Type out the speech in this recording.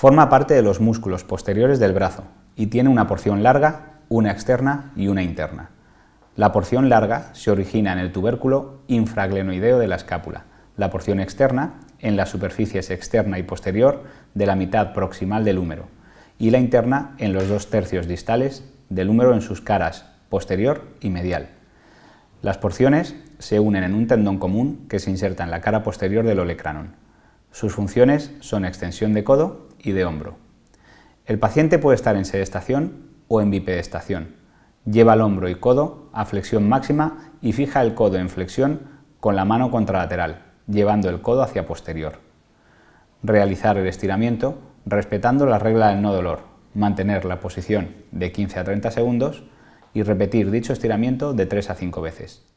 Forma parte de los músculos posteriores del brazo y tiene una porción larga, una externa y una interna. La porción larga se origina en el tubérculo infraglenoideo de la escápula, la porción externa en las superficies externa y posterior de la mitad proximal del húmero y la interna en los dos tercios distales del húmero en sus caras posterior y medial. Las porciones se unen en un tendón común que se inserta en la cara posterior del olecranon. Sus funciones son extensión de codo y de hombro. El paciente puede estar en sedestación o en bipedestación. Lleva el hombro y codo a flexión máxima y fija el codo en flexión con la mano contralateral, llevando el codo hacia posterior. Realizar el estiramiento respetando la regla del no dolor, mantener la posición de 15 a 30 segundos y repetir dicho estiramiento de 3 a 5 veces.